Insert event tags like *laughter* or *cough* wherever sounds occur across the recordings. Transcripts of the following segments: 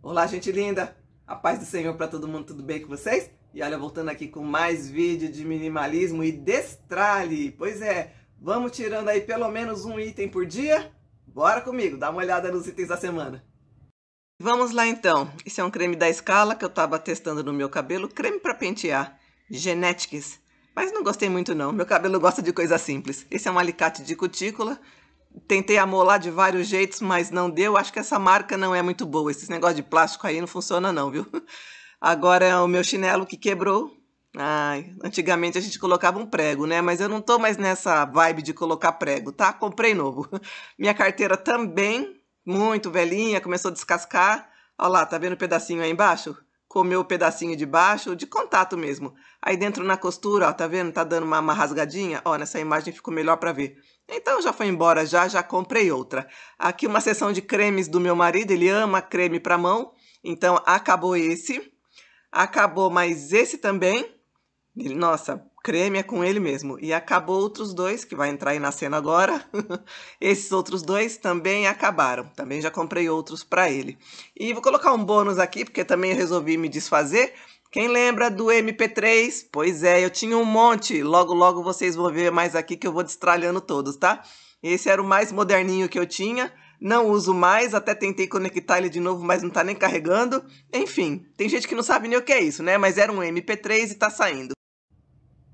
Olá, gente linda! A paz do Senhor para todo mundo, tudo bem com vocês? E olha, voltando aqui com mais vídeo de minimalismo e destralhe. Pois é, vamos tirando aí pelo menos um item por dia? Bora comigo, dá uma olhada nos itens da semana. Vamos lá então. Esse é um creme da Escala que eu estava testando no meu cabelo, creme para pentear, Genetics. Mas não gostei muito não, meu cabelo gosta de coisa simples. Esse é um alicate de cutícula tentei amolar de vários jeitos, mas não deu. Acho que essa marca não é muito boa. Esse negócio de plástico aí não funciona, não, viu? *laughs* Agora é o meu chinelo que quebrou. Ai, antigamente a gente colocava um prego, né? Mas eu não tô mais nessa vibe de colocar prego, tá? Comprei novo. *laughs* Minha carteira também, muito velhinha, começou a descascar. Olha lá, tá vendo o um pedacinho aí embaixo? comeu o pedacinho de baixo, de contato mesmo. Aí dentro na costura, ó, tá vendo? Tá dando uma, uma rasgadinha. Ó, nessa imagem ficou melhor para ver. Então já foi embora já, já comprei outra. Aqui uma seção de cremes do meu marido, ele ama creme para mão. Então acabou esse. Acabou mais esse também. Ele, nossa, creme é com ele mesmo. E acabou outros dois, que vai entrar aí na cena agora. *laughs* Esses outros dois também acabaram. Também já comprei outros para ele. E vou colocar um bônus aqui, porque também resolvi me desfazer. Quem lembra do MP3? Pois é, eu tinha um monte. Logo, logo vocês vão ver mais aqui que eu vou destralhando todos, tá? Esse era o mais moderninho que eu tinha. Não uso mais, até tentei conectar ele de novo, mas não tá nem carregando. Enfim, tem gente que não sabe nem o que é isso, né? Mas era um MP3 e tá saindo.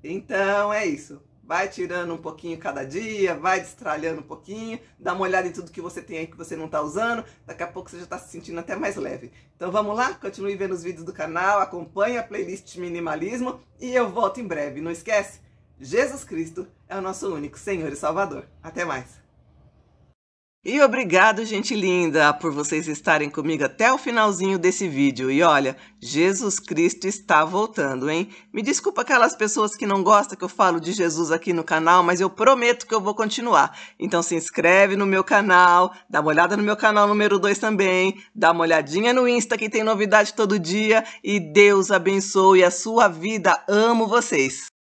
Então é isso. Vai tirando um pouquinho cada dia, vai destralhando um pouquinho, dá uma olhada em tudo que você tem aí que você não está usando, daqui a pouco você já está se sentindo até mais leve. Então vamos lá, continue vendo os vídeos do canal, acompanhe a playlist Minimalismo e eu volto em breve. Não esquece, Jesus Cristo é o nosso único Senhor e Salvador. Até mais! E obrigado, gente linda, por vocês estarem comigo até o finalzinho desse vídeo. E olha, Jesus Cristo está voltando, hein? Me desculpa aquelas pessoas que não gostam que eu falo de Jesus aqui no canal, mas eu prometo que eu vou continuar. Então se inscreve no meu canal, dá uma olhada no meu canal número 2 também, dá uma olhadinha no Insta que tem novidade todo dia e Deus abençoe a sua vida. Amo vocês!